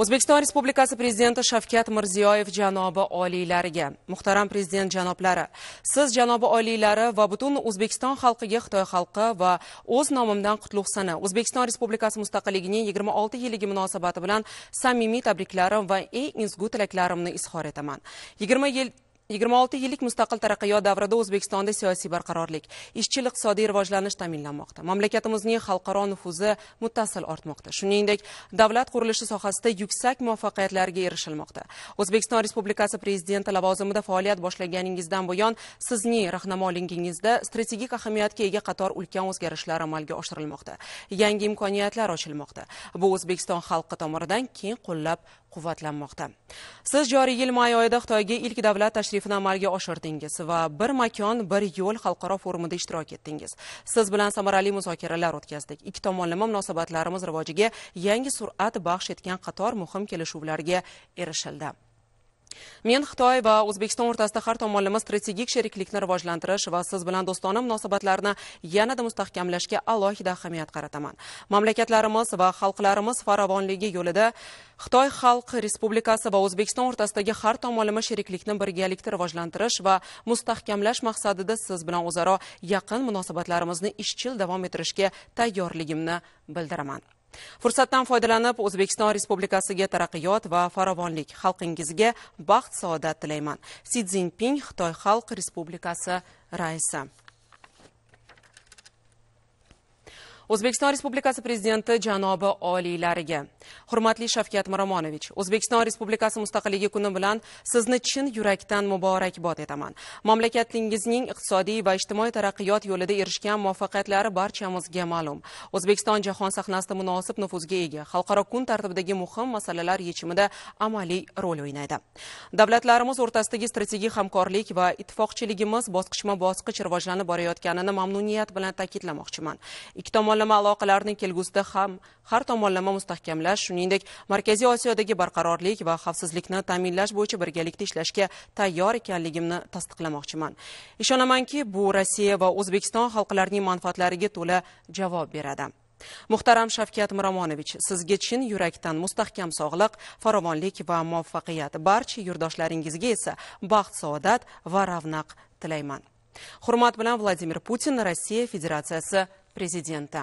o'zbekiston respublikasi prezidenti shavkat mirziyoyev janobi oliylariga muhtaram prezident janoblari siz janobi oliylari va butun o'zbekiston xalqiga xitoy xalqi va o'z nomimdan qutlug' sana o'zbekiston respublikasi mustaqilligining 26 yilligi munosabati bilan samimiy tabriklarim va eng ezgu tilaklarimni izhor etaman 20 yil 26 yillik mustaqil taraqqiyot davrida O'zbekistonda siyosiy barqarorlik, ishchil iqtisodiy rivojlanish ta'minlanmoqda. Mamlakatimizning xalqaro nufuzi muttasil ortmoqda. Shuningdek, davlat qurilishi sohasida yuksak muvaffaqiyatlarga erishilmoqda. O'zbekiston Respublikasi prezidenti lavozimida faoliyat boshlaganingizdan buyon sizning rahnamoligingizda strategik ahamiyatga ega qator ulkan o'zgarishlar amalga oshirilmoqda. Yangi imkoniyatlar ochilmoqda. Bu O'zbekiston xalqi tomonidan keng qo'llab quvvatlanmoqda siz joriy yil may oyida xitoyga ilk davlat tashrifini amalga oshirdingiz va bir makon bir yo'l xalqaro forumida ishtirok etdingiz siz bilan samarali muzokaralar o'tkazdik ikki tomonlama munosabatlarimiz rivojiga yangi sur'at baxsh etgan qator muhim kelishuvlarga erishildi men xitoy va o'zbekiston o'rtasida har tomonlama strategik sheriklikni rivojlantirish va siz bilan do'stona munosabatlarni yanada mustahkamlashga alohida ahamiyat qarataman mamlakatlarimiz va xalqlarimiz farovonligi yo'lida xitoy xalq respublikasi va o'zbekiston o'rtasidagi har tomonlama sheriklikni birgalikda rivojlantirish va mustahkamlash maqsadida siz bilan o'zaro yaqin munosabatlarimizni ishchil davom ettirishga tayyorligimni bildiraman fursatdan foydalanib o'zbekiston respublikasiga taraqqiyot va farovonlik xalqingizga baxt saodat tilayman si Jinping, xitoy xalq respublikasi raisi o'zbekiston respublikasi prezidenti janobi oliylariga hurmatli shavkat miromonovich o'zbekiston respublikasi mustaqilligi kuni bilan sizni chin yurakdan muborakbod etaman mamlakatingizning iqtisodiy va ijtimoiy taraqqiyot yo'lida erishgan muvaffaqiyatlari barchamizga ma'lum o'zbekiston jahon sahnasida munosib nufuzga ega xalqaro kun tartibidagi muhim masalalar yechimida amaliy rol o'ynaydi davlatlarimiz o'rtasidagi strategik hamkorlik va ittifoqchiligimiz bosqichma bosqich rivojlanib borayotganini mamnuniyat bilan ta'kidlamoqchiman ikki tomonlama aloqalarni kelgusida ham har tomonlama mustahkamlash ta'minlash shuningdek markaziy osiyodagi barqarorlik va xavfsizlikni ta'minlash bo'yicha birgalikda ishlashga tayyor ekanligimni tasdiqlamoqchiman ishonamanki bu rossiya va o'zbekiston xalqlarining manfaatlariga to'la javob beradi muhtaram shavkat miromonovich sizga chin yurakdan mustahkam sog'liq farovonlik va muvaffaqiyat barcha yurtdoshlaringizga esa baxt saodat va ravnaq tilayman hurmat bilan vladimir putin rossiya federatsiyasi prezidenti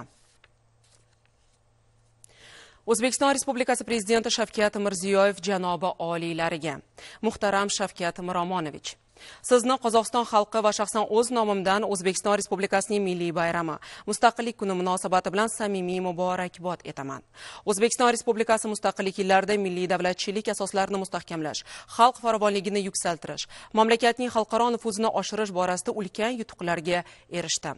o'zbekiston respublikasi prezidenti shavkat mirziyoyev janobi oliylariga muhtaram shavkat miromonovich sizni qozog'iston xalqi va shaxsan o'z nomimdan o'zbekiston respublikasining milliy bayrami mustaqillik kuni munosabati bilan samimiy muborakbod etaman o'zbekiston respublikasi mustaqillik yillarida milliy davlatchilik asoslarini mustahkamlash xalq farovonligini yuksaltirish mamlakatning xalqaro nufuzini oshirish borasida ulkan yutuqlarga erishdi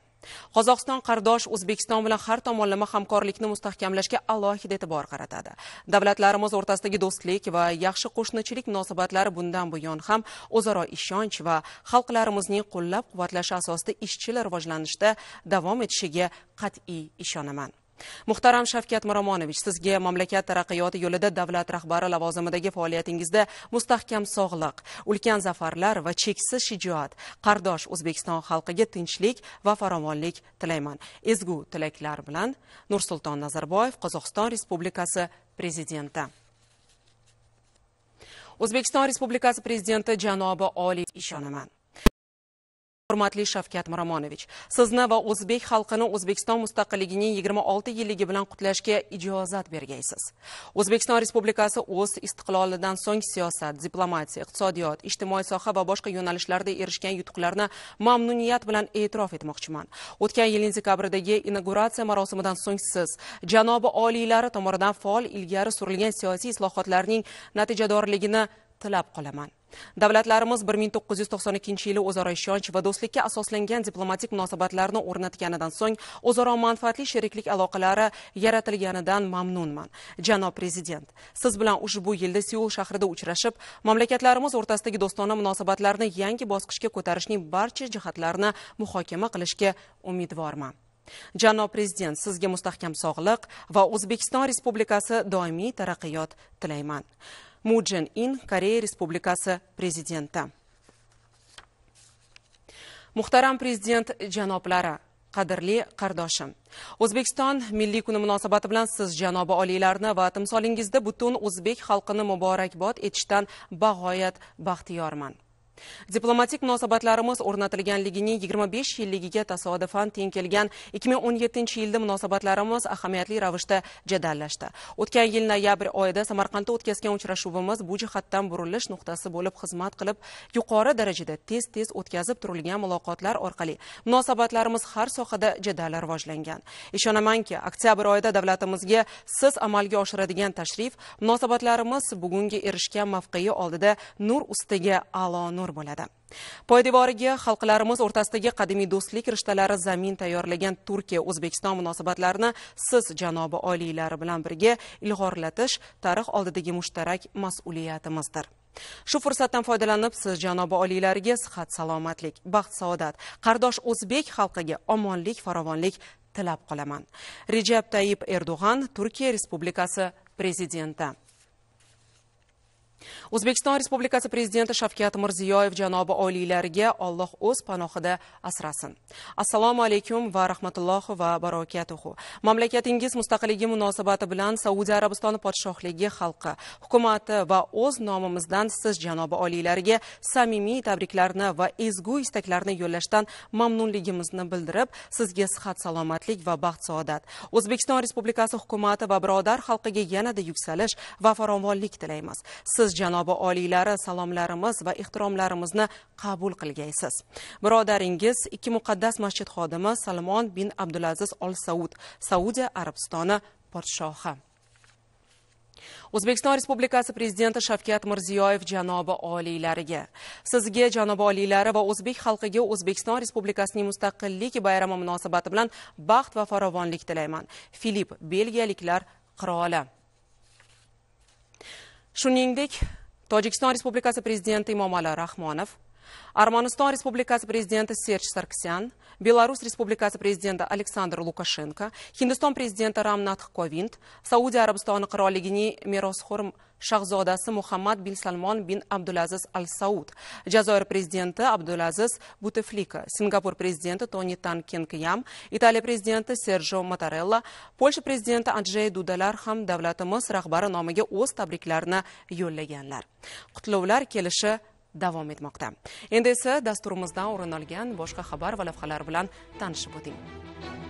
qozog'iston qardosh o'zbekiston bilan har tomonlama hamkorlikni mustahkamlashga alohida e'tibor qaratadi davlatlarimiz o'rtasidagi do'stlik va yaxshi qo'shnichilik munosabatlari bundan buyon ham o'zaro ishonch va xalqlarimizning qo'llab quvvatlashi asosida izchil rivojlanishda davom etishiga qat'iy ishonaman muhtaram shavkat miromonovich sizga mamlakat taraqqiyoti yo'lida davlat rahbari lavozimidagi faoliyatingizda mustahkam sog'liq ulkan zafarlar va cheksiz shijoat qardosh o'zbekiston xalqiga tinchlik va farovonlik tilayman ezgu tilaklar bilan nursulton nazarboyev qozog'iston respublikasi prezidenti o'zbekiston respublikasi prezidenti janobi oliy ishonaman hurmatli shavkat miromonovich sizni va o'zbek xalqini o'zbekiston mustaqilligining 26 yilligi bilan qutlashga ijozat bergaysiz o'zbekiston respublikasi o'z istiqlolidan so'ng siyosat diplomatiya iqtisodiyot ijtimoiy soha va boshqa yo'nalishlarda erishgan yutuqlarni mamnuniyat bilan e'tirof etmoqchiman o'tgan yilning dekabridagi inauguratsiya marosimidan so'ng siz janobi oliylari tomonidan faol ilgari surilgan siyosiy islohotlarning natijadorligini tilab qolaman davlatlarimiz bir ming to'qqiz yuz to'qson ikkinchi yili o'zaro ishonch va do'stlikka asoslangan diplomatik munosabatlarni o'rnatganidan so'ng o'zaro manfaatli sheriklik aloqalari yaratilganidan mamnunman janob prezident siz bilan ushbu yilda seul shahrida uchrashib mamlakatlarimiz o'rtasidagi do'stona munosabatlarni yangi bosqichga ko'tarishning barcha jihatlarini muhokama qilishga umidvorman janob prezident sizga mustahkam sog'liq va o'zbekiston respublikasi doimiy taraqqiyot tilayman Му Чжен Ин Koreya Respublikasi prezidenti. Muhtaram президент janoblari, qadrli qardoshim o'zbekiston milliy kuni munosabati bilan siz janobi oliylarni va timsolingizda butun o'zbek xalqini muborakbod etishdan bag'oyat baxtiyorman diplomatik munosabatlarimiz o'rnatilganligining 25 yilligiga tasodifan teng kelgan 2017 yilda munosabatlarimiz ahamiyatli ravishda jadallashdi o'tgan yil noyabr oyida samarqandda o'tkazgan uchrashuvimiz bu jihatdan burilish nuqtasi bo'lib xizmat qilib yuqori darajada tez tez o'tkazib turilgan muloqotlar orqali munosabatlarimiz har sohada jadal rivojlangan ishonamanki oktyabr oyida davlatimizga siz amalga oshiradigan tashrif munosabatlarimiz bugungi erishgan mavqei oldida nur ustiga alo nur nur bo'ladi poydevoriga xalqlarimiz o'rtasidagi qadimiy do'stlik rishtalari zamin tayyorlagan turkiya o'zbekiston munosabatlarini siz janobi oliylari bilan birga ilg'orlatish tarix oldidagi mushtarak mas'uliyatimizdir shu fursatdan foydalanib siz janobi oliylariga sihat salomatlik baxt saodat qardosh o'zbek xalqiga omonlik farovonlik tilab qolaman rejab tayib erdo'g'an turkiya respublikasi prezidenti o'zbekiston respublikasi prezidenti shavkat mirziyoyev janobi oliylariga alloh o'z panohida asrasin assalomu alaykum va rahmatullohi va barakatuhu mamlakatingiz mustaqilligi munosabati bilan saudiya arabistoni podshohligi xalqi hukumati va o'z nomimizdan siz janobi oliylariga samimiy tabriklarni va ezgu istaklarni yo'llashdan mamnunligimizni bildirib sizga sihat salomatlik va baxt saodat o'zbekiston respublikasi hukumati va birodar xalqiga yanada yuksalish va farovonlik tilaymiz siz janob janobi oliylari salomlarimiz va ehtiromlarimizni qabul qilgaysiz birodaringiz ikki muqaddas masjid xodimi salmon bin abdulaziz ol saud saudiya arabistoni podshohi o'zbekiston respublikasi prezidenti shavkat mirziyoyev janobi oliylariga sizga janobi oliylari va o'zbek xalqiga o'zbekiston respublikasining mustaqillik bayrami munosabati bilan baxt va farovonlik tilayman filip belgiyaliklar qiroli shuningdek tojikiston respublikasi prezidenti imomali rahmonov armaniston respublikasi prezidenti serj sarkisyan belarus respublikasi prezidenti aleksandr lukashenko hindiston prezidenti Саудия kovind saudiya arabistoni qirolligining merosxo'r shahzodasi muhammad bin salmon bin abdulaziz al saud jazoir prezidenti abdulaziz buteflika singapur prezidenti toni tan kenkiyam italiya prezidenti serjo mattarella polsha prezidenti andjey dudalar ham davlatimiz rahbari nomiga o'z tabriklarini yo'llaganlar qutlovlar kelishi davom etmoqda endi esa dasturimizdan o'rin olgan boshqa xabar va lavhalar bilan tanishib o'ting